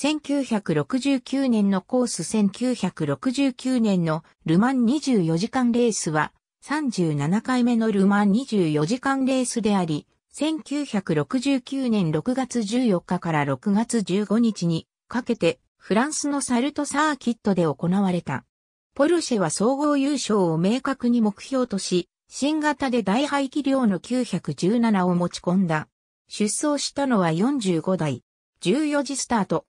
1969年のコース1969年のルマン24時間レースは37回目のルマン24時間レースであり、1969年6月14日から6月15日にかけてフランスのサルトサーキットで行われた。ポルシェは総合優勝を明確に目標とし、新型で大排気量の917を持ち込んだ。出走したのは45台。14時スタート。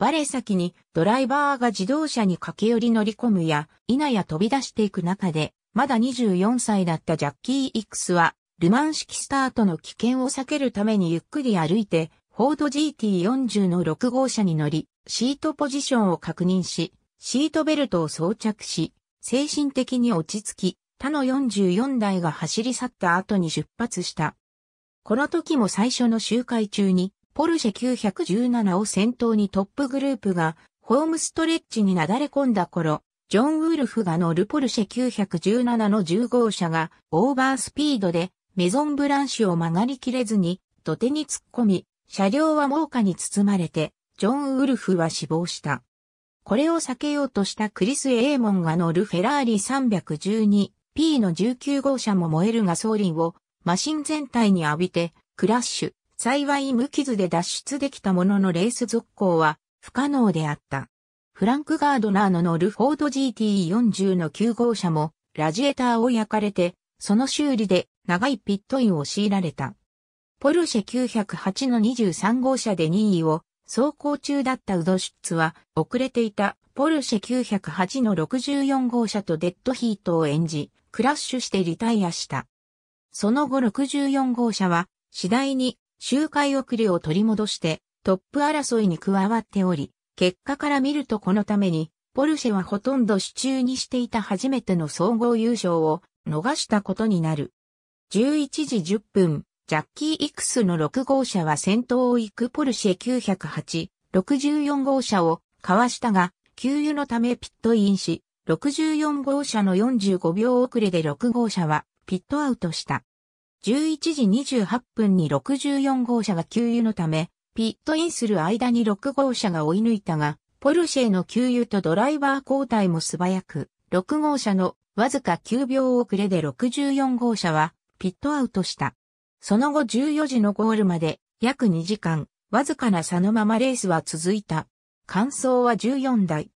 我先にドライバーが自動車に駆け寄り乗り込むや、稲や飛び出していく中で、まだ24歳だったジャッキー・イクスは、ルマン式スタートの危険を避けるためにゆっくり歩いて、フォード GT40 の6号車に乗り、シートポジションを確認し、シートベルトを装着し、精神的に落ち着き、他の44台が走り去った後に出発した。この時も最初の周回中に、ポルシェ917を先頭にトップグループがホームストレッチになだれ込んだ頃、ジョン・ウルフが乗るポルシェ917の10号車がオーバースピードでメゾンブランシュを曲がりきれずに土手に突っ込み、車両は猛火に包まれて、ジョン・ウルフは死亡した。これを避けようとしたクリス・エーモンが乗るフェラーリ 312P の19号車も燃えるガソリンをマシン全体に浴びてクラッシュ、幸い無傷で脱出できたもののレース続行は不可能であった。フランク・ガードナーの乗るフォード GT40 の9号車もラジエーターを焼かれて、その修理で長いピットインを強いられた。ポルシェ908の23号車で任意を走行中だったウドシュッツは遅れていたポルシェ908の64号車とデッドヒートを演じ、クラッシュしてリタイアした。その後64号車は次第に周回遅れを取り戻してトップ争いに加わっており、結果から見るとこのために、ポルシェはほとんど支中にしていた初めての総合優勝を逃したことになる。11時10分、ジャッキー・イクスの6号車は先頭を行くポルシェ908、64号車をかわしたが、給油のためピットインし、64号車の45秒遅れで6号車はピットアウトした。11時28分に64号車が給油のため、ピットインする間に6号車が追い抜いたが、ポルシェの給油とドライバー交代も素早く、6号車のわずか9秒遅れで64号車はピットアウトした。その後14時のゴールまで約2時間、わずかな差のままレースは続いた。感想は14台。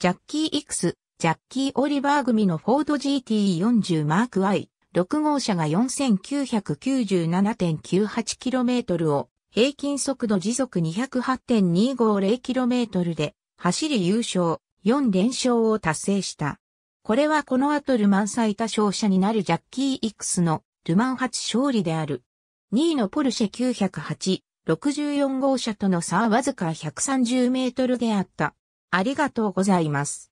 ジャッキー・イクス、ジャッキー・オリバー組のフォード GT40 マーク I、6号車が 4997.98km を平均速度時速 208.250km で走り優勝4連勝を達成した。これはこの後ルマン最多勝者になるジャッキー・イクスのルマン初勝利である。2位のポルシェ908-64号車との差はわずか130メートルであった。ありがとうございます。